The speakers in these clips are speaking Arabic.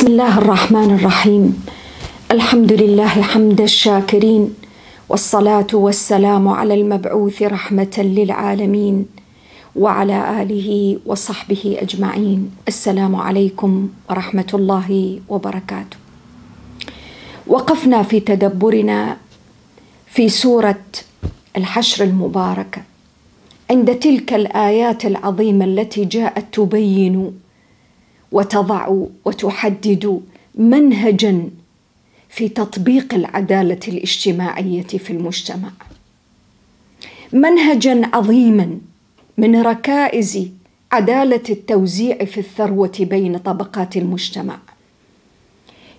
بسم الله الرحمن الرحيم الحمد لله حمد الشاكرين والصلاه والسلام على المبعوث رحمه للعالمين وعلى اله وصحبه اجمعين السلام عليكم ورحمه الله وبركاته وقفنا في تدبرنا في سوره الحشر المباركه عند تلك الايات العظيمه التي جاءت تبين وتضع وتحدد منهجا في تطبيق العداله الاجتماعيه في المجتمع منهجا عظيما من ركائز عداله التوزيع في الثروه بين طبقات المجتمع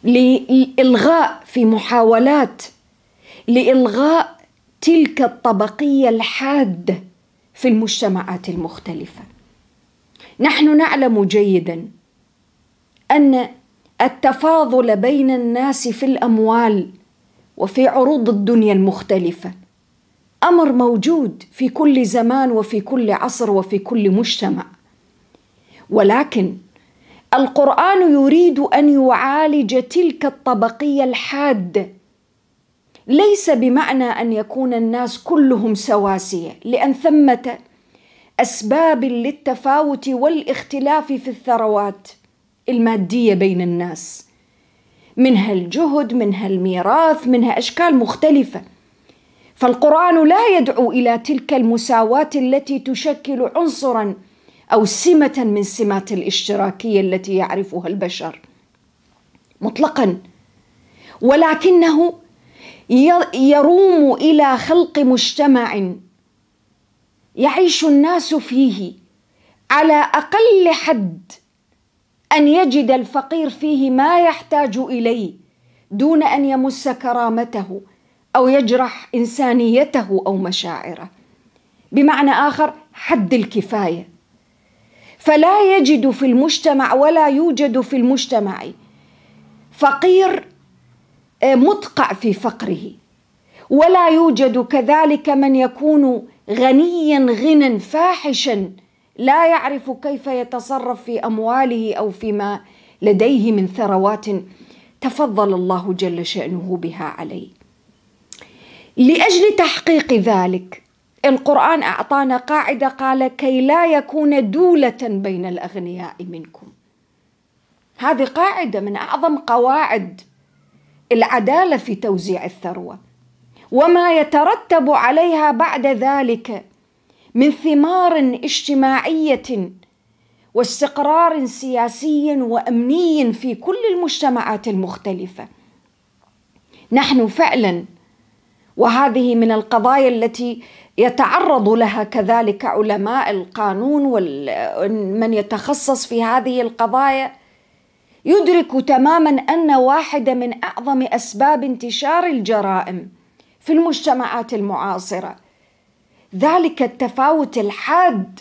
لالغاء في محاولات لالغاء تلك الطبقيه الحاده في المجتمعات المختلفه نحن نعلم جيدا ان التفاضل بين الناس في الاموال وفي عروض الدنيا المختلفه امر موجود في كل زمان وفي كل عصر وفي كل مجتمع ولكن القران يريد ان يعالج تلك الطبقيه الحاده ليس بمعنى ان يكون الناس كلهم سواسيه لان ثمه اسباب للتفاوت والاختلاف في الثروات المادية بين الناس منها الجهد منها الميراث منها أشكال مختلفة فالقرآن لا يدعو إلى تلك المساواة التي تشكل عنصرا أو سمة من سمات الاشتراكية التي يعرفها البشر مطلقا ولكنه يروم إلى خلق مجتمع يعيش الناس فيه على أقل حد ان يجد الفقير فيه ما يحتاج اليه دون ان يمس كرامته او يجرح انسانيته او مشاعره بمعنى اخر حد الكفايه فلا يجد في المجتمع ولا يوجد في المجتمع فقير آه، مدقع في فقره ولا يوجد كذلك من يكون غنيا غنى فاحشا لا يعرف كيف يتصرف في امواله او فيما لديه من ثروات تفضل الله جل شانه بها عليه لاجل تحقيق ذلك القران اعطانا قاعده قال كي لا يكون دوله بين الاغنياء منكم هذه قاعده من اعظم قواعد العداله في توزيع الثروه وما يترتب عليها بعد ذلك من ثمار اجتماعيه واستقرار سياسي وامني في كل المجتمعات المختلفه نحن فعلا وهذه من القضايا التي يتعرض لها كذلك علماء القانون ومن يتخصص في هذه القضايا يدرك تماما ان واحده من اعظم اسباب انتشار الجرائم في المجتمعات المعاصره ذلك التفاوت الحاد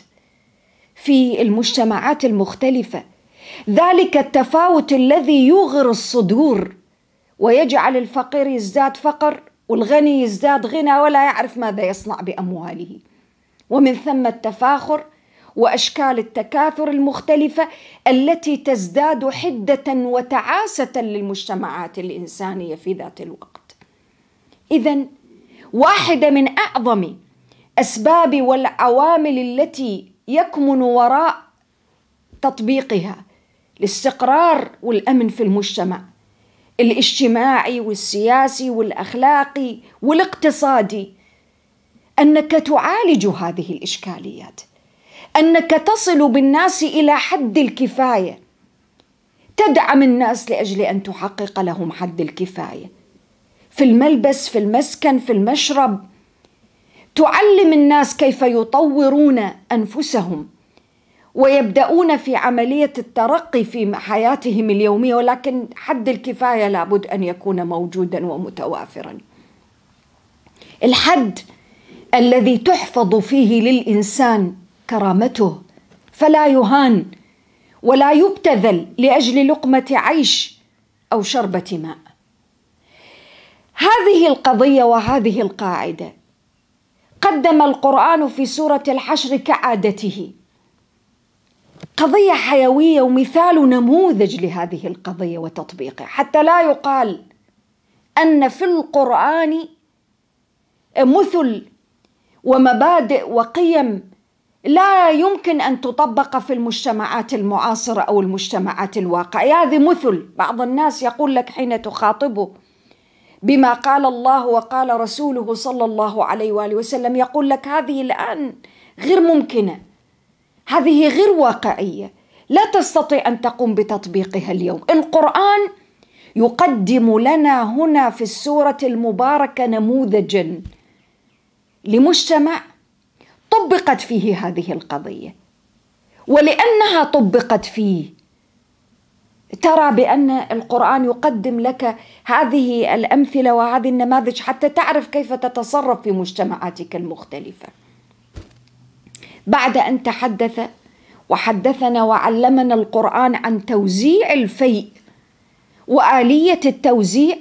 في المجتمعات المختلفه ذلك التفاوت الذي يغر الصدور ويجعل الفقير يزداد فقر والغني يزداد غنى ولا يعرف ماذا يصنع بامواله ومن ثم التفاخر واشكال التكاثر المختلفه التي تزداد حده وتعاسه للمجتمعات الانسانيه في ذات الوقت اذا واحده من اعظم الاسباب والعوامل التي يكمن وراء تطبيقها الاستقرار والامن في المجتمع الاجتماعي والسياسي والاخلاقي والاقتصادي انك تعالج هذه الاشكاليات انك تصل بالناس الى حد الكفايه تدعم الناس لاجل ان تحقق لهم حد الكفايه في الملبس في المسكن في المشرب تعلم الناس كيف يطورون انفسهم ويبداون في عمليه الترقي في حياتهم اليوميه ولكن حد الكفايه لابد ان يكون موجودا ومتوافرا الحد الذي تحفظ فيه للانسان كرامته فلا يهان ولا يبتذل لاجل لقمه عيش او شربه ماء هذه القضيه وهذه القاعده قدم القرآن في سورة الحشر كعادته قضية حيوية ومثال نموذج لهذه القضية وتطبيقها حتى لا يقال أن في القرآن مثل ومبادئ وقيم لا يمكن أن تطبق في المجتمعات المعاصرة أو المجتمعات الواقعية هذه مثل بعض الناس يقول لك حين تخاطبه بما قال الله وقال رسوله صلى الله عليه واله وسلم يقول لك هذه الان غير ممكنه هذه غير واقعيه لا تستطيع ان تقوم بتطبيقها اليوم القران يقدم لنا هنا في السوره المباركه نموذجا لمجتمع طبقت فيه هذه القضيه ولانها طبقت فيه ترى بان القران يقدم لك هذه الامثله وهذه النماذج حتى تعرف كيف تتصرف في مجتمعاتك المختلفه بعد ان تحدث وحدثنا وعلمنا القران عن توزيع الفيء واليه التوزيع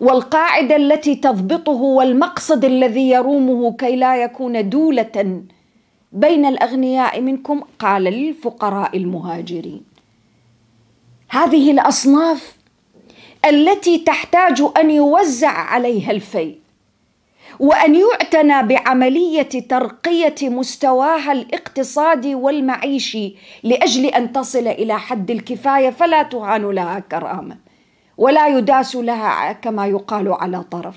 والقاعده التي تضبطه والمقصد الذي يرومه كي لا يكون دوله بين الاغنياء منكم قال للفقراء المهاجرين هذه الاصناف التي تحتاج ان يوزع عليها الفيء وان يعتنى بعمليه ترقيه مستواها الاقتصادي والمعيشي لاجل ان تصل الى حد الكفايه فلا تهان لها كرامه ولا يداس لها كما يقال على طرف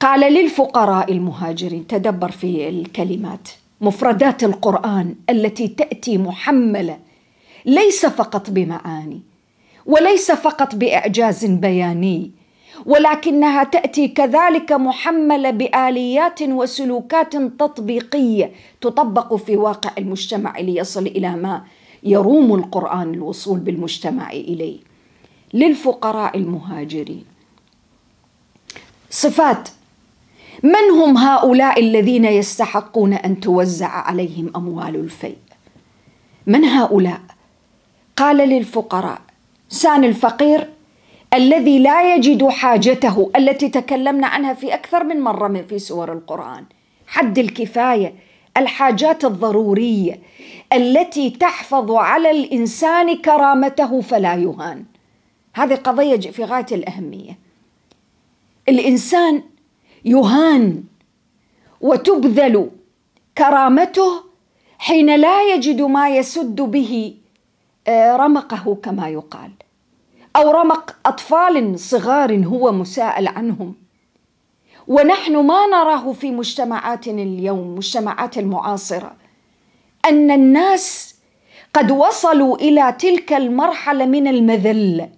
قال للفقراء المهاجرين تدبر في الكلمات مفردات القران التي تاتي محمله ليس فقط بمعاني وليس فقط باعجاز بياني ولكنها تاتي كذلك محمله باليات وسلوكات تطبيقيه تطبق في واقع المجتمع ليصل الى ما يروم القران الوصول بالمجتمع اليه للفقراء المهاجرين صفات من هم هؤلاء الذين يستحقون ان توزع عليهم اموال الفيء من هؤلاء قال للفقراء سان الفقير الذي لا يجد حاجته التي تكلمنا عنها في أكثر من مرة من في سور القرآن حد الكفاية الحاجات الضرورية التي تحفظ على الإنسان كرامته فلا يهان هذه قضية في غاية الأهمية الإنسان يهان وتبذل كرامته حين لا يجد ما يسد به آه، رمقه كما يقال او رمق اطفال صغار هو مساءل عنهم ونحن ما نراه في مجتمعاتنا اليوم مجتمعات المعاصره ان الناس قد وصلوا الى تلك المرحله من المذل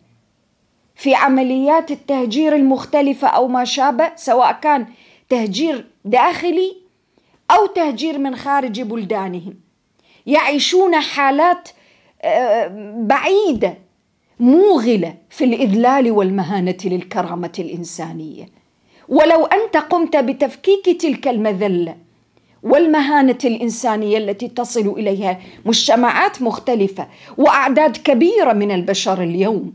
في عمليات التهجير المختلفه او ما شابه سواء كان تهجير داخلي او تهجير من خارج بلدانهم يعيشون حالات بعيده موغله في الاذلال والمهانه للكرامه الانسانيه ولو انت قمت بتفكيك تلك المذله والمهانه الانسانيه التي تصل اليها مجتمعات مختلفه واعداد كبيره من البشر اليوم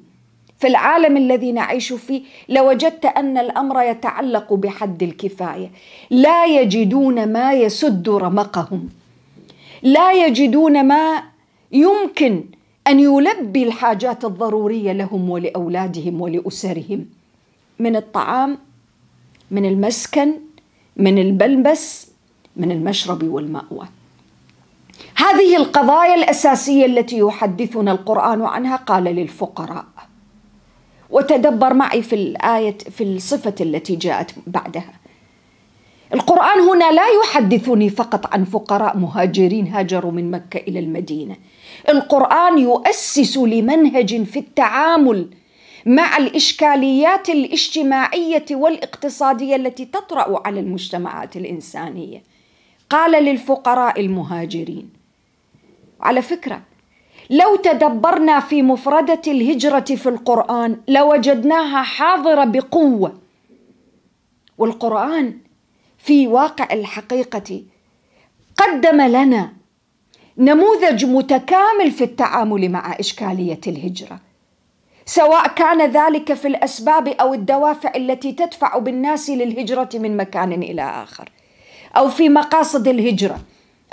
في العالم الذي نعيش فيه لوجدت ان الامر يتعلق بحد الكفايه لا يجدون ما يسد رمقهم لا يجدون ما يمكن ان يلبي الحاجات الضروريه لهم ولاولادهم ولاسرهم من الطعام من المسكن من الملبس من المشرب والماوى هذه القضايا الاساسيه التي يحدثنا القران عنها قال للفقراء وتدبر معي في الايه في الصفه التي جاءت بعدها القران هنا لا يحدثني فقط عن فقراء مهاجرين هاجروا من مكه الى المدينه القرآن يؤسس لمنهج في التعامل مع الإشكاليات الاجتماعية والاقتصادية التي تطرأ على المجتمعات الإنسانية قال للفقراء المهاجرين على فكرة لو تدبرنا في مفردة الهجرة في القرآن لوجدناها حاضرة بقوة والقرآن في واقع الحقيقة قدم لنا نموذج متكامل في التعامل مع اشكاليه الهجره سواء كان ذلك في الاسباب او الدوافع التي تدفع بالناس للهجره من مكان الى اخر او في مقاصد الهجره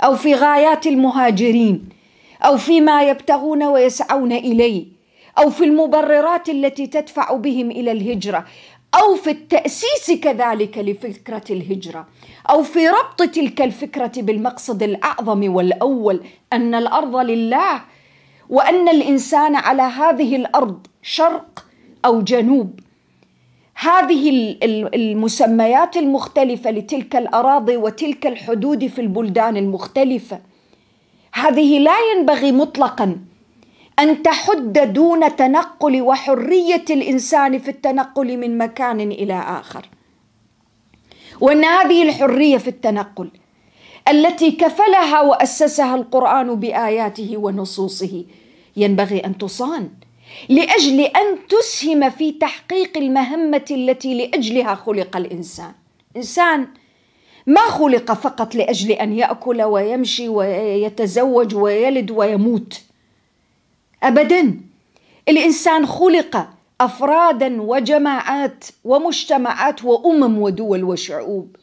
او في غايات المهاجرين او فيما يبتغون ويسعون اليه او في المبررات التي تدفع بهم الى الهجره او في التاسيس كذلك لفكره الهجره أو في ربط تلك الفكرة بالمقصد الأعظم والأول أن الأرض لله وأن الإنسان على هذه الأرض شرق أو جنوب هذه المسميات المختلفة لتلك الأراضي وتلك الحدود في البلدان المختلفة هذه لا ينبغي مطلقا أن تحد دون تنقل وحرية الإنسان في التنقل من مكان إلى آخر وان هذه الحريه في التنقل التي كفلها واسسها القران باياته ونصوصه ينبغي ان تصان لاجل ان تسهم في تحقيق المهمه التي لاجلها خلق الانسان انسان ما خلق فقط لاجل ان ياكل ويمشي ويتزوج ويلد ويموت ابدا الانسان خلق افرادا وجماعات ومجتمعات وامم ودول وشعوب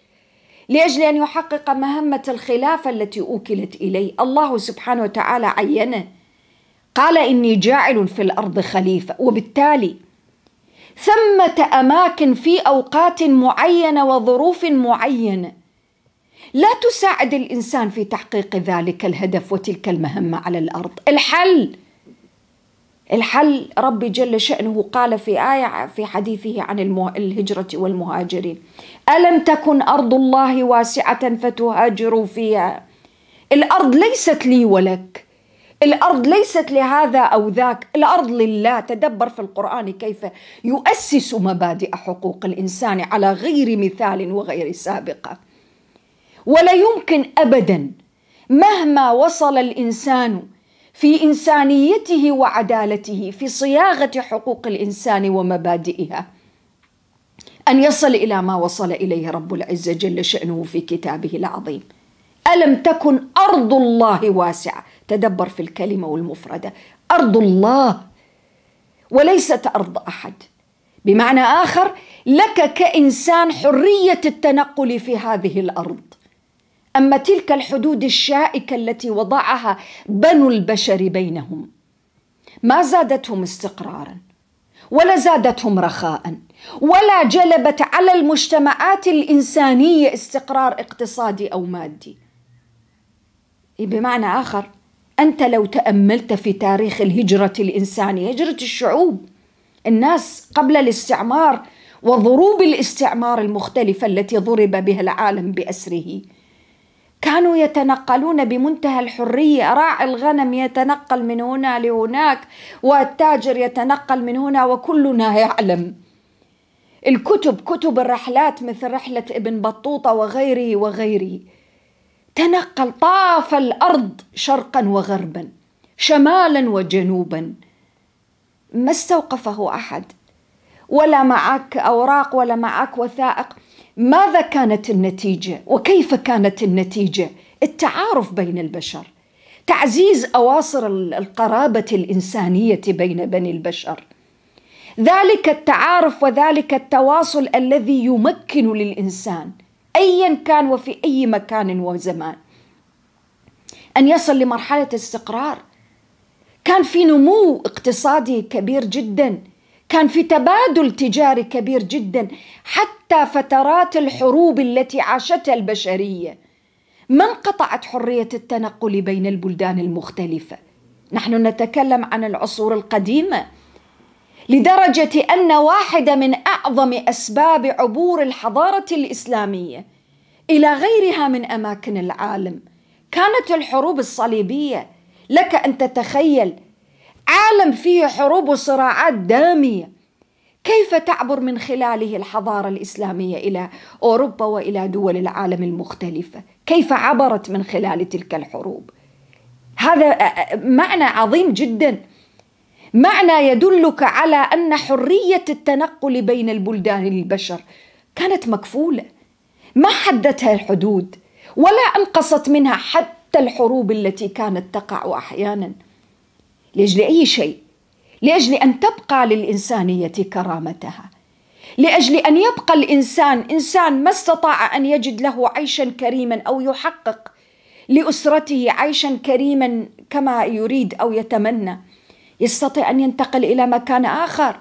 لاجل ان يحقق مهمه الخلافه التي اوكلت اليه الله سبحانه وتعالى عينه قال اني جاعل في الارض خليفه وبالتالي ثمه اماكن في اوقات معينه وظروف معينه لا تساعد الانسان في تحقيق ذلك الهدف وتلك المهمه على الارض الحل الحل ربي جل شأنه قال في آية في حديثه عن الهجرة والمهاجرين ألم تكن أرض الله واسعة فتهاجروا فيها الأرض ليست لي ولك الأرض ليست لهذا أو ذاك الأرض لله تدبر في القرآن كيف يؤسس مبادئ حقوق الإنسان على غير مثال وغير سابقة ولا يمكن أبدا مهما وصل الإنسان في انسانيته وعدالته في صياغه حقوق الانسان ومبادئها ان يصل الى ما وصل اليه رب العزه جل شانه في كتابه العظيم الم تكن ارض الله واسعه تدبر في الكلمه والمفرده ارض الله وليست ارض احد بمعنى اخر لك كانسان حريه التنقل في هذه الارض أما تلك الحدود الشائكة التي وضعها بنو البشر بينهم ما زادتهم استقرارا ولا زادتهم رخاء ولا جلبت على المجتمعات الإنسانية استقرار اقتصادي أو مادي إيه، بمعنى آخر أنت لو تأملت في تاريخ الهجرة الإنسانية هجرة الشعوب الناس قبل الاستعمار وضروب الاستعمار المختلفة التي ضرب بها العالم بأسره كانوا يتنقلون بمنتهى الحرية راعي الغنم يتنقل من هنا لهناك والتاجر يتنقل من هنا وكلنا يعلم الكتب كتب الرحلات مثل رحلة ابن بطوطة وغيره وغيره تنقل طاف الأرض شرقا وغربا شمالا وجنوبا ما استوقفه أحد ولا معك أوراق ولا معك وثائق ماذا كانت النتيجه وكيف كانت النتيجه التعارف بين البشر تعزيز اواصر القرابه الانسانيه بين بني البشر ذلك التعارف وذلك التواصل الذي يمكن للانسان ايا كان وفي اي مكان وزمان ان يصل لمرحله استقرار كان في نمو اقتصادي كبير جدا كان في تبادل تجاري كبير جدا حتى فترات الحروب التي عاشتها البشريه ما انقطعت حريه التنقل بين البلدان المختلفه نحن نتكلم عن العصور القديمه لدرجه ان واحده من اعظم اسباب عبور الحضاره الاسلاميه الى غيرها من اماكن العالم كانت الحروب الصليبيه لك ان تتخيل عالم فيه حروب وصراعات داميه كيف تعبر من خلاله الحضاره الاسلاميه الى اوروبا والى دول العالم المختلفه كيف عبرت من خلال تلك الحروب هذا معنى عظيم جدا معنى يدلك على ان حريه التنقل بين البلدان للبشر كانت مكفوله ما حدتها الحدود ولا انقصت منها حتى الحروب التي كانت تقع احيانا لاجل اي شيء لاجل ان تبقى للانسانيه كرامتها لاجل ان يبقى الانسان انسان ما استطاع ان يجد له عيشا كريما او يحقق لاسرته عيشا كريما كما يريد او يتمنى يستطيع ان ينتقل الى مكان اخر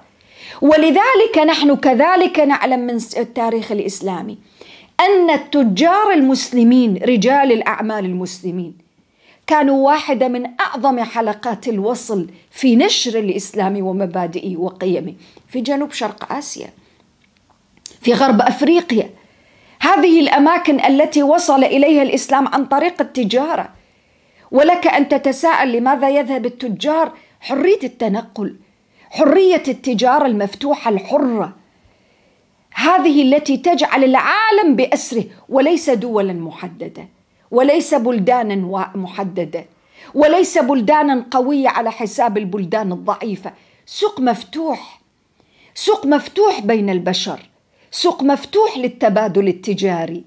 ولذلك نحن كذلك نعلم من التاريخ الاسلامي ان التجار المسلمين رجال الاعمال المسلمين كانوا واحدة من أعظم حلقات الوصل في نشر الإسلام ومبادئه وقيمه في جنوب شرق آسيا في غرب أفريقيا هذه الأماكن التي وصل إليها الإسلام عن طريق التجارة ولك أن تتساءل لماذا يذهب التجار حرية التنقل حرية التجارة المفتوحة الحرة هذه التي تجعل العالم بأسره وليس دولا محدده وليس بلدانا محدده وليس بلدانا قويه على حساب البلدان الضعيفه سوق مفتوح سوق مفتوح بين البشر سوق مفتوح للتبادل التجاري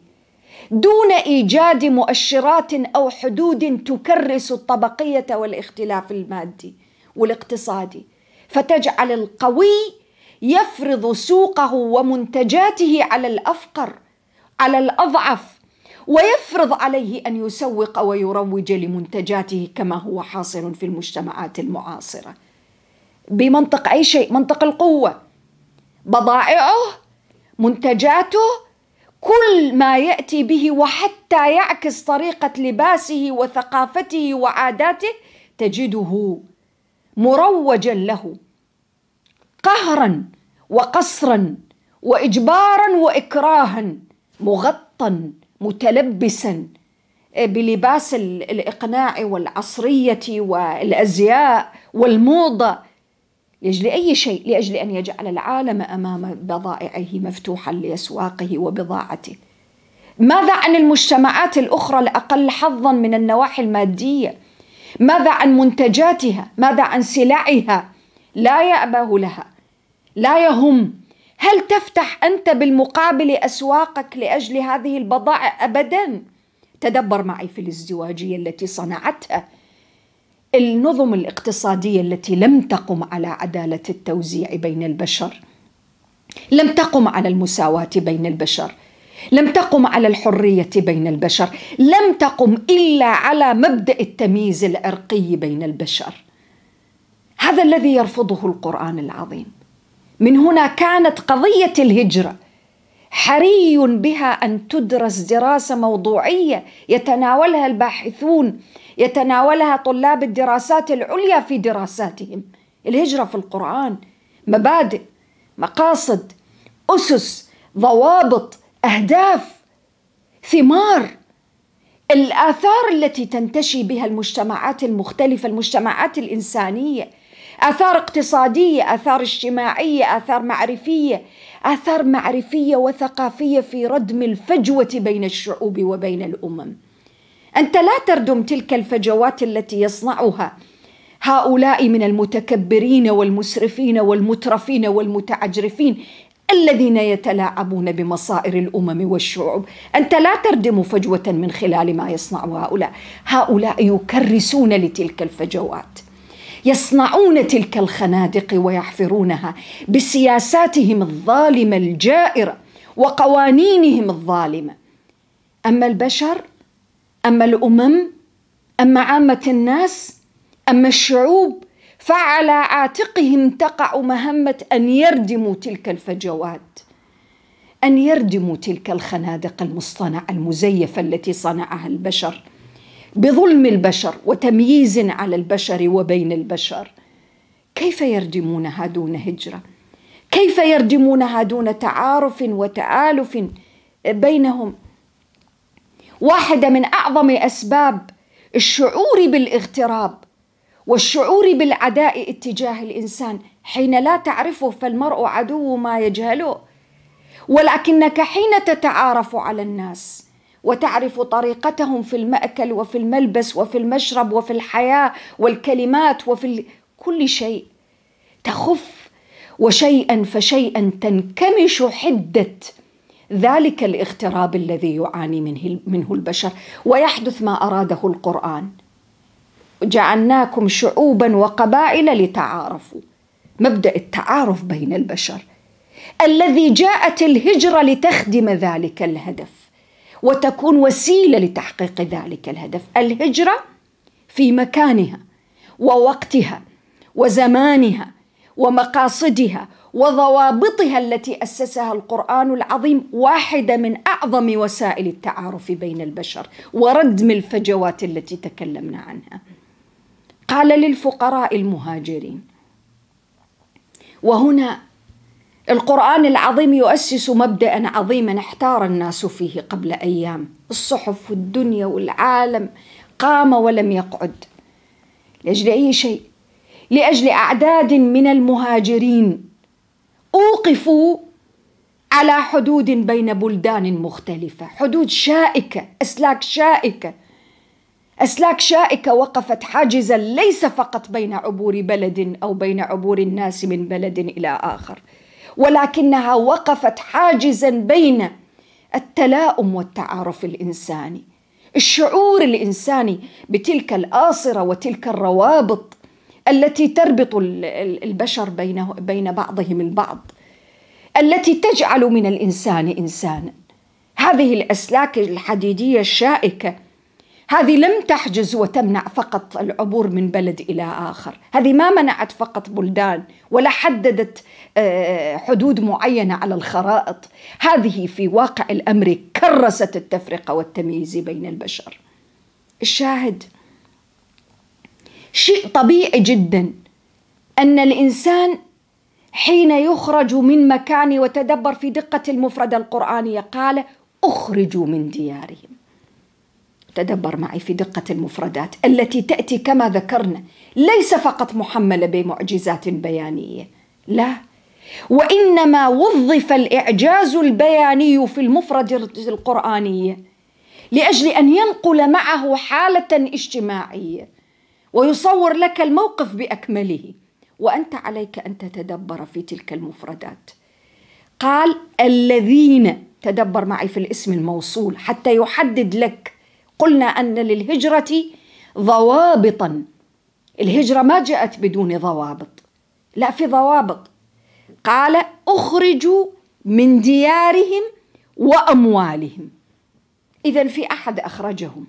دون ايجاد مؤشرات او حدود تكرس الطبقيه والاختلاف المادي والاقتصادي فتجعل القوي يفرض سوقه ومنتجاته على الافقر على الاضعف ويفرض عليه ان يسوق ويروج لمنتجاته كما هو حاصل في المجتمعات المعاصره بمنطق اي شيء منطق القوه بضائعه منتجاته كل ما ياتي به وحتى يعكس طريقه لباسه وثقافته وعاداته تجده مروجا له قهرا وقصرا واجبارا واكراها مغطى متلبسا آه، بلباس الإقناع والعصرية والأزياء والموضة لأجل أي شيء لأجل أن يجعل العالم أمام بضائعه مفتوحا لأسواقه وبضاعته ماذا عن المجتمعات الأخرى الأقل حظا من النواحي المادية ماذا عن منتجاتها ماذا عن سلعها لا يأبه لها لا يهم هل تفتح أنت بالمقابل أسواقك لأجل هذه البضائع أبدا تدبر معي في الازدواجية التي صنعتها النظم الاقتصادية التي لم تقم على عدالة التوزيع بين البشر لم تقم على المساواة بين البشر لم تقم على الحرية بين البشر لم تقم إلا على مبدأ التمييز العرقي بين البشر هذا الذي يرفضه القرآن العظيم من هنا كانت قضيه الهجره حري بها ان تدرس دراسه موضوعيه يتناولها الباحثون يتناولها طلاب الدراسات العليا في دراساتهم الهجره في القران مبادئ مقاصد اسس ضوابط اهداف ثمار الاثار التي تنتشي بها المجتمعات المختلفه المجتمعات الانسانيه آثار اقتصادية آثار اجتماعية آثار معرفية آثار معرفية وثقافية في ردم الفجوة بين الشعوب وبين الأمم أنت لا تردم تلك الفجوات التي يصنعها هؤلاء من المتكبرين والمسرفين والمترفين والمتعجرفين الذين يتلاعبون بمصائر الامم والشعوب، انت لا تردم فجوه من خلال ما يصنع هؤلاء، هؤلاء يكرسون لتلك الفجوات. يصنعون تلك الخنادق ويحفرونها بسياساتهم الظالمه الجائره وقوانينهم الظالمه اما البشر اما الامم اما عامه الناس اما الشعوب فعلى عاتقهم تقع مهمه ان يردموا تلك الفجوات ان يردموا تلك الخنادق المصطنعه المزيفه التي صنعها البشر بظلم البشر وتمييز على البشر وبين البشر كيف يردمونها دون هجره كيف يردمونها دون تعارف وتآلف بينهم واحده من اعظم اسباب الشعور بالاغتراب والشعور بالعداء اتجاه الانسان حين لا تعرفه فالمرء عدو ما يجهله ولكنك حين تتعارف على الناس وتعرف طريقتهم في المأكل وفي الملبس وفي المشرب وفي الحياة والكلمات وفي كل شيء تخف وشيئا فشيئا تنكمش حدة ذلك الاغتراب الذي يعاني منه, منه البشر ويحدث ما أراده القرآن جعلناكم شعوبا وقبائل لتعارفوا مبدأ التعارف بين البشر الذي جاءت الهجرة لتخدم ذلك الهدف وتكون وسيله لتحقيق ذلك الهدف الهجره في مكانها ووقتها وزمانها ومقاصدها وضوابطها التي اسسها القران العظيم واحده من اعظم وسائل التعارف بين البشر وردم الفجوات التي تكلمنا عنها قال للفقراء المهاجرين وهنا القرآن العظيم يؤسس مبدأ عظيما احتار الناس فيه قبل أيام الصحف والدنيا والعالم قام ولم يقعد لأجل أي شيء لأجل أعداد من المهاجرين أوقفوا على حدود بين بلدان مختلفة حدود شائكة أسلاك شائكة أسلاك شائكة وقفت حاجزا ليس فقط بين عبور بلد أو بين عبور الناس من بلد إلى آخر ولكنها وقفت حاجزا بين التلاؤم والتعارف الانساني الشعور الانساني بتلك الاصره وتلك الروابط التي تربط البشر بينه بين بعضهم البعض التي تجعل من الانسان انسانا هذه الاسلاك الحديديه الشائكه هذه لم تحجز وتمنع فقط العبور من بلد الى اخر، هذه ما منعت فقط بلدان ولا حددت آه، حدود معينه على الخرائط، هذه في واقع الامر كرست التفرقه والتمييز بين البشر. الشاهد شيء طبيعي جدا ان الانسان حين يخرج من مكانه وتدبر في دقه المفرده القرانيه قال: اخرجوا من ديارهم. تدبر معي في دقة المفردات التي تأتي كما ذكرنا ليس فقط محملة بمعجزات بيانية لا وإنما وظف الإعجاز البياني في المفرد القرآنية لأجل أن ينقل معه حالة اجتماعية ويصور لك الموقف بأكمله وأنت عليك أن تتدبر في تلك المفردات قال الذين تدبر معي في الاسم الموصول حتى يحدد لك قلنا أن للهجرة ضوابطا الهجرة ما جاءت بدون ضوابط لا في ضوابط قال أخرجوا من ديارهم وأموالهم إذا في أحد أخرجهم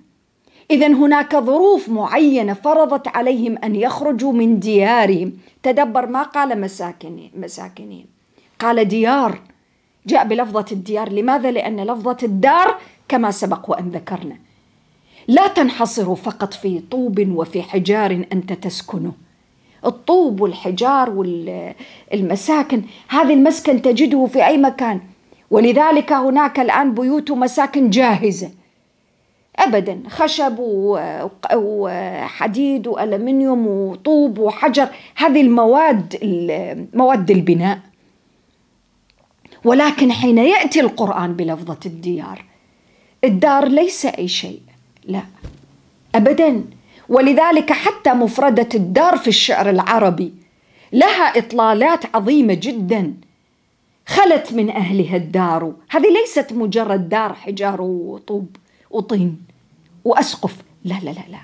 إذا هناك ظروف معينة فرضت عليهم أن يخرجوا من ديارهم تدبر ما قال مساكن مساكنين قال ديار جاء بلفظة الديار لماذا؟ لأن لفظة الدار كما سبق وأن ذكرنا لا تنحصر فقط في طوب وفي حجار انت تسكنه الطوب والحجار والمساكن هذه المسكن تجده في اي مكان ولذلك هناك الان بيوت ومساكن جاهزه ابدا خشب وحديد والمنيوم وطوب وحجر هذه المواد مواد البناء ولكن حين ياتي القران بلفظه الديار الدار ليس اي شيء لا أبدا ولذلك حتى مفردة الدار في الشعر العربي لها إطلالات عظيمة جدا خلت من أهلها الدار هذه ليست مجرد دار حجار وطوب وطين وأسقف لا لا لا لا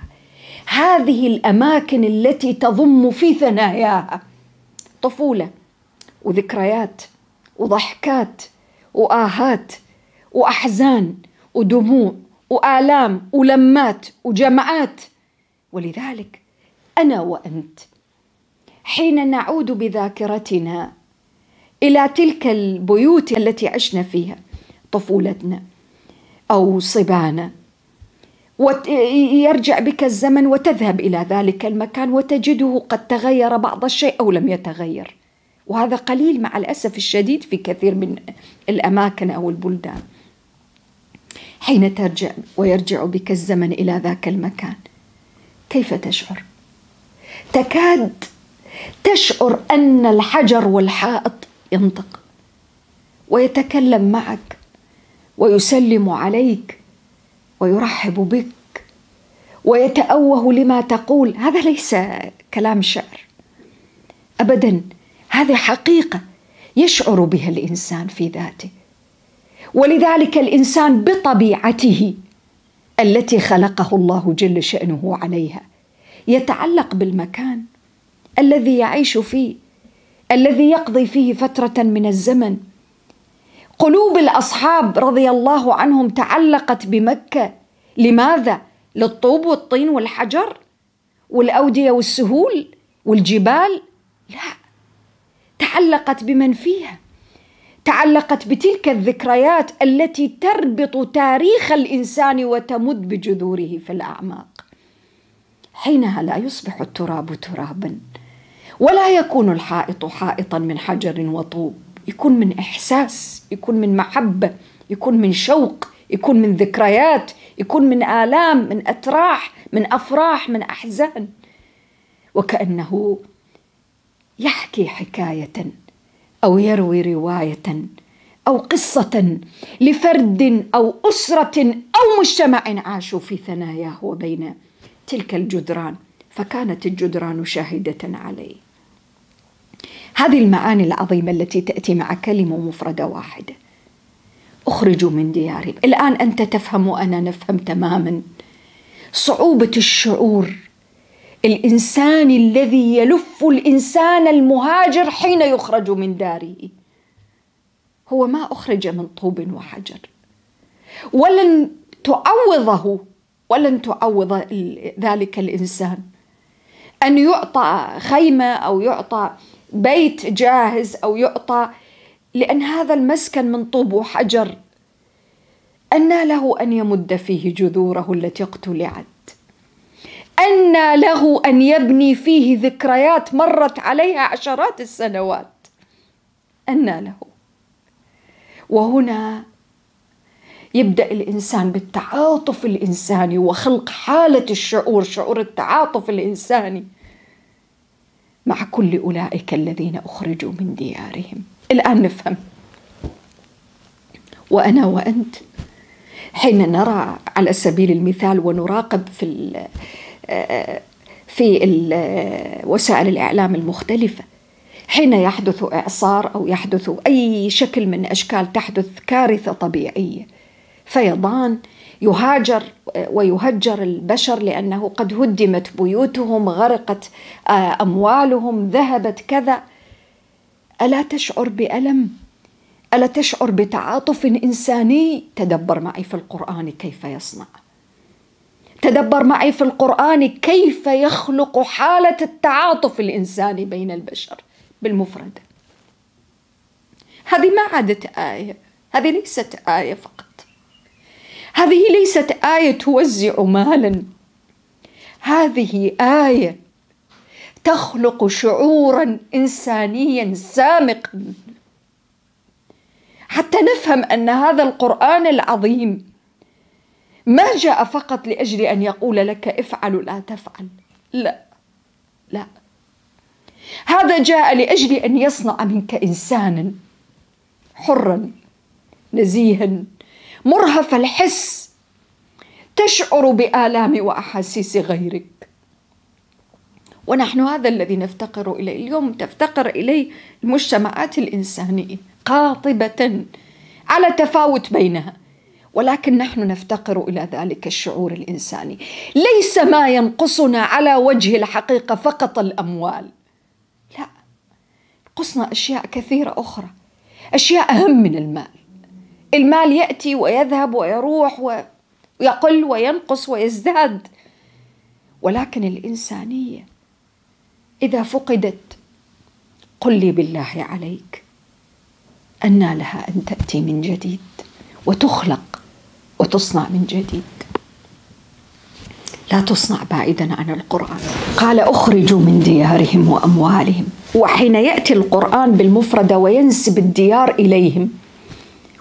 هذه الأماكن التي تضم في ثناياها طفولة وذكريات وضحكات وآهات وأحزان ودموع وآلام ولمات وجمعات ولذلك أنا وأنت حين نعود بذاكرتنا إلى تلك البيوت التي عشنا فيها طفولتنا أو صبانا ويرجع بك الزمن وتذهب إلى ذلك المكان وتجده قد تغير بعض الشيء أو لم يتغير وهذا قليل مع الأسف الشديد في كثير من الأماكن أو البلدان حين ترجع ويرجع بك الزمن الى ذاك المكان كيف تشعر تكاد تشعر ان الحجر والحائط ينطق ويتكلم معك ويسلم عليك ويرحب بك ويتأوه لما تقول هذا ليس كلام شعر أبدا هذه حقيقة يشعر بها الإنسان في ذاته ولذلك الانسان بطبيعته التي خلقه الله جل شانه عليها يتعلق بالمكان الذي يعيش فيه الذي يقضي فيه فتره من الزمن قلوب الاصحاب رضي الله عنهم تعلقت بمكه لماذا للطوب والطين والحجر والاوديه والسهول والجبال لا تعلقت بمن فيها تعلقت بتلك الذكريات التي تربط تاريخ الانسان وتمد بجذوره في الاعماق حينها لا يصبح التراب ترابا ولا يكون الحائط حائطا من حجر وطوب يكون من احساس يكون من محبه يكون من شوق يكون من ذكريات يكون من الام من اتراح من افراح من احزان وكانه يحكي حكايه أو يروي رواية أو قصة لفرد أو أسرة أو مجتمع عاشوا في ثناياه وبين تلك الجدران فكانت الجدران شاهدة عليه هذه المعاني العظيمة التي تأتي مع كلمة مفردة واحدة أخرجوا من ديارهم الآن أنت تفهم وأنا نفهم تماما صعوبة الشعور الانسان الذي يلف الانسان المهاجر حين يخرج من داره هو ما اخرج من طوب وحجر ولن تعوضه ولن تعوض ذلك الانسان ان يعطى خيمه او يعطى بيت جاهز او يعطى لان هذا المسكن من طوب وحجر انى له ان يمد فيه جذوره التي اقتلعت أن له أن يبني فيه ذكريات مرت عليها عشرات السنوات أن له وهنا يبدأ الإنسان بالتعاطف الإنساني وخلق حالة الشعور شعور التعاطف الإنساني مع كل أولئك الذين أخرجوا من ديارهم الآن نفهم وأنا وأنت حين نرى على سبيل المثال ونراقب في في وسائل الإعلام المختلفة حين يحدث إعصار أو يحدث أي شكل من أشكال تحدث كارثة طبيعية فيضان يهاجر ويهجر البشر لأنه قد هدمت بيوتهم غرقت آه، أموالهم ذهبت كذا ألا تشعر بألم؟ ألا تشعر بتعاطف إنساني؟ تدبر معي في القرآن كيف يصنع تدبر معي في القرآن كيف يخلق حالة التعاطف الإنساني بين البشر بالمفرد هذه ما عادت آية هذه ليست آية فقط هذه ليست آية توزع مالا هذه آية تخلق شعورا إنسانيا سامقا حتى نفهم أن هذا القرآن العظيم ما جاء فقط لاجل ان يقول لك افعل لا تفعل لا لا هذا جاء لاجل ان يصنع منك انسانا حرا نزيها مرهف الحس تشعر بالام واحاسيس غيرك ونحن هذا الذي نفتقر اليه اليوم تفتقر اليه المجتمعات الانسانيه قاطبه على تفاوت بينها ولكن نحن نفتقر الى ذلك الشعور الانساني ليس ما ينقصنا على وجه الحقيقه فقط الاموال لا ينقصنا اشياء كثيره اخرى اشياء اهم من المال المال ياتي ويذهب ويروح ويقل وينقص ويزداد ولكن الانسانيه اذا فقدت قل لي بالله عليك انى لها ان تاتي من جديد وتخلق وتصنع من جديد لا تصنع بعيدا عن القرآن قال أخرجوا من ديارهم وأموالهم وحين يأتي القرآن بالمفردة وينسب الديار إليهم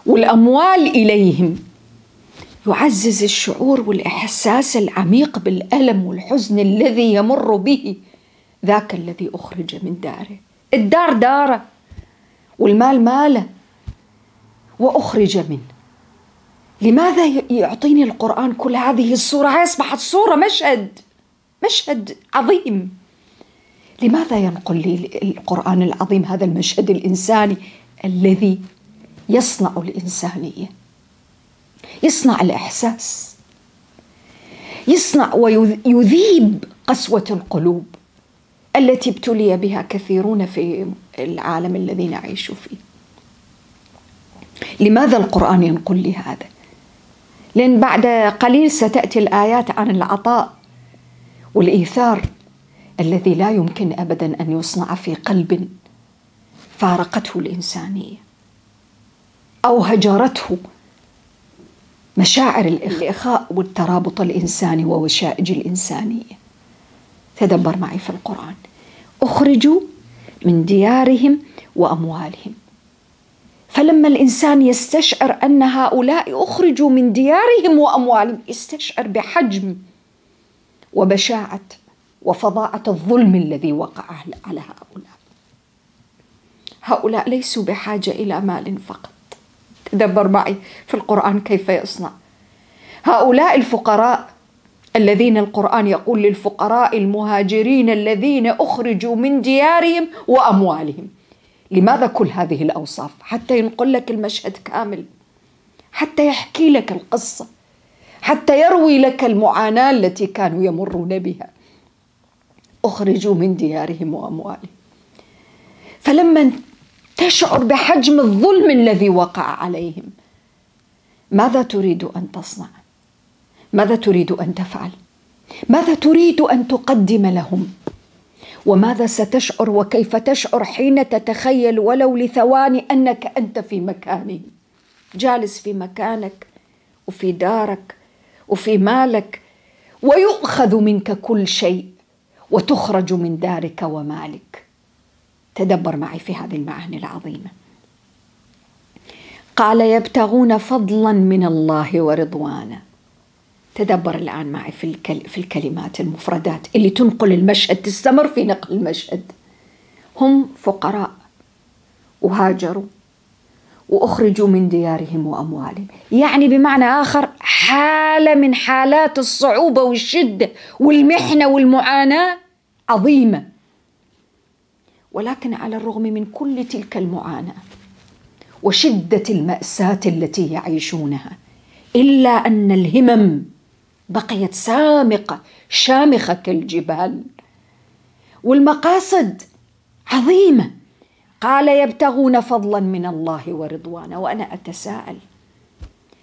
والأموال إليهم يعزز الشعور والإحساس العميق بالألم والحزن الذي يمر به ذاك الذي أخرج من داره الدار داره والمال ماله وأخرج منه لماذا يعطيني القرآن كل هذه الصورة هي أصبحت صورة مشهد مشهد عظيم لماذا ينقل لي القرآن العظيم هذا المشهد الإنساني الذي يصنع الإنسانية يصنع الإحساس يصنع ويذيب قسوة القلوب التي ابتلي بها كثيرون في العالم الذي نعيش فيه لماذا القرآن ينقل لي هذا؟ لأن بعد قليل ستأتي الآيات عن العطاء والإيثار الذي لا يمكن أبدا أن يصنع في قلب فارقته الإنسانية أو هجرته مشاعر الإخاء والترابط الإنساني ووشائج الإنسانية تدبر معي في القرآن أخرجوا من ديارهم وأموالهم فلما الانسان يستشعر ان هؤلاء اخرجوا من ديارهم واموالهم يستشعر بحجم وبشاعه وفظاعه الظلم الذي وقع على هؤلاء هؤلاء ليسوا بحاجه الى مال فقط تدبر معي في القران كيف يصنع هؤلاء الفقراء الذين القران يقول للفقراء المهاجرين الذين اخرجوا من ديارهم واموالهم لماذا كل هذه الأوصاف حتى ينقل لك المشهد كامل حتى يحكي لك القصة حتى يروي لك المعاناة التي كانوا يمرون بها أخرجوا من ديارهم وأموالهم فلما تشعر بحجم الظلم الذي وقع عليهم ماذا تريد أن تصنع ماذا تريد أن تفعل ماذا تريد أن تقدم لهم وماذا ستشعر وكيف تشعر حين تتخيل ولو لثواني انك انت في مكاني جالس في مكانك وفي دارك وفي مالك ويؤخذ منك كل شيء وتخرج من دارك ومالك تدبر معي في هذه المعاني العظيمه قال يبتغون فضلا من الله ورضوانا تدبر الآن معي في, الكل في الكلمات المفردات اللي تنقل المشهد تستمر في نقل المشهد هم فقراء وهاجروا وأخرجوا من ديارهم وأموالهم يعني بمعنى آخر حالة من حالات الصعوبة والشدة والمحنة والمعاناة عظيمة ولكن على الرغم من كل تلك المعاناة وشدة المأساة التي يعيشونها إلا أن الهمم بقيت سامقة شامخة كالجبال والمقاصد عظيمة قال يبتغون فضلا من الله ورضوانا وأنا أتساءل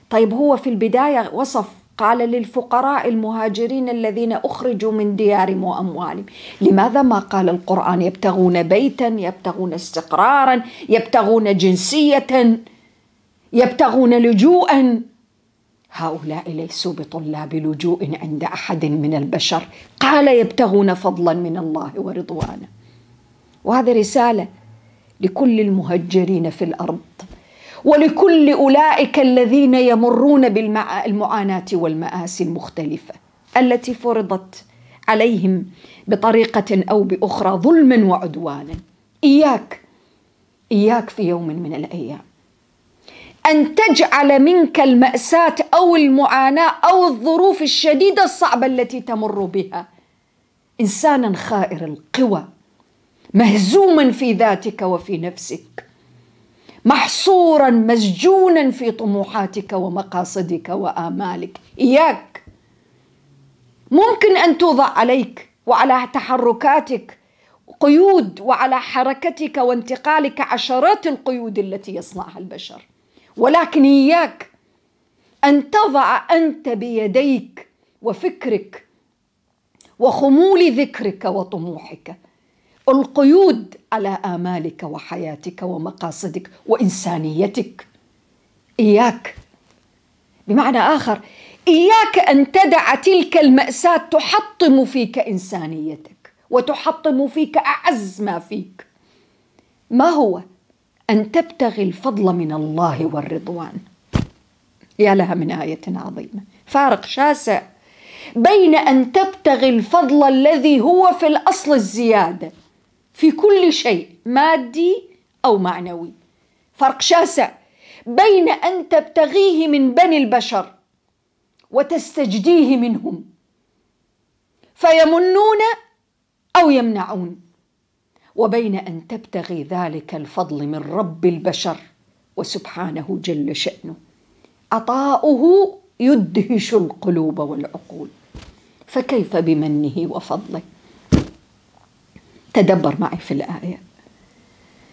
طيب هو في البداية وصف قال للفقراء المهاجرين الذين أخرجوا من ديارهم وأموالهم لماذا ما قال القرآن يبتغون بيتا يبتغون استقرارا يبتغون جنسية يبتغون لجوءا هؤلاء ليسوا بطلاب لجوء عند احد من البشر قال يبتغون فضلا من الله ورضوانا وهذه رساله لكل المهجرين في الارض ولكل اولئك الذين يمرون بالمعاناه والماسي المختلفه التي فرضت عليهم بطريقه او باخرى ظلما وعدوانا اياك اياك في يوم من الايام أن تجعل منك المأساة أو المعاناة أو الظروف الشديدة الصعبة التي تمر بها إنسانا خائر القوى مهزوما في ذاتك وفي نفسك محصورا مسجونا في طموحاتك ومقاصدك وآمالك إياك ممكن أن توضع عليك وعلى تحركاتك قيود وعلى حركتك وانتقالك عشرات القيود التي يصنعها البشر ولكن إياك أن تضع أنت بيديك وفكرك وخمول ذكرك وطموحك القيود على آمالك وحياتك ومقاصدك وإنسانيتك إياك بمعنى آخر إياك أن تدع تلك المأساة تحطم فيك إنسانيتك وتحطم فيك أعز ما فيك ما هو؟ أن تبتغي الفضل من الله والرضوان يا لها من آية عظيمة فارق شاسع بين أن تبتغي الفضل الذي هو في الأصل الزيادة في كل شيء مادي أو معنوي فرق شاسع بين أن تبتغيه من بني البشر وتستجديه منهم فيمنون أو يمنعون وبين ان تبتغي ذلك الفضل من رب البشر وسبحانه جل شانه عطاؤه يدهش القلوب والعقول فكيف بمنه وفضله تدبر معي في الايه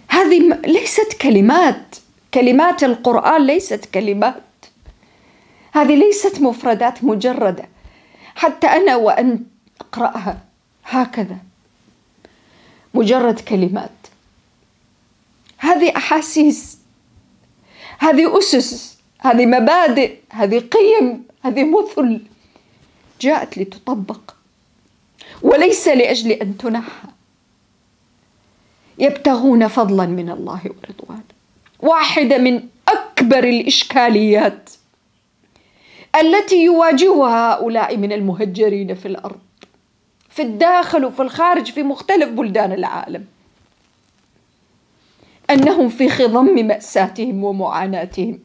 هذه ليست كلمات كلمات القران ليست كلمات هذه ليست مفردات مجرده حتى انا وانت اقراها هكذا مجرد كلمات هذه احاسيس هذه اسس هذه مبادئ هذه قيم هذه مثل جاءت لتطبق وليس لاجل ان تنحى يبتغون فضلا من الله ورضوانه واحده من اكبر الاشكاليات التي يواجهها هؤلاء من المهجرين في الارض في الداخل وفي الخارج في مختلف بلدان العالم انهم في خضم ماساتهم ومعاناتهم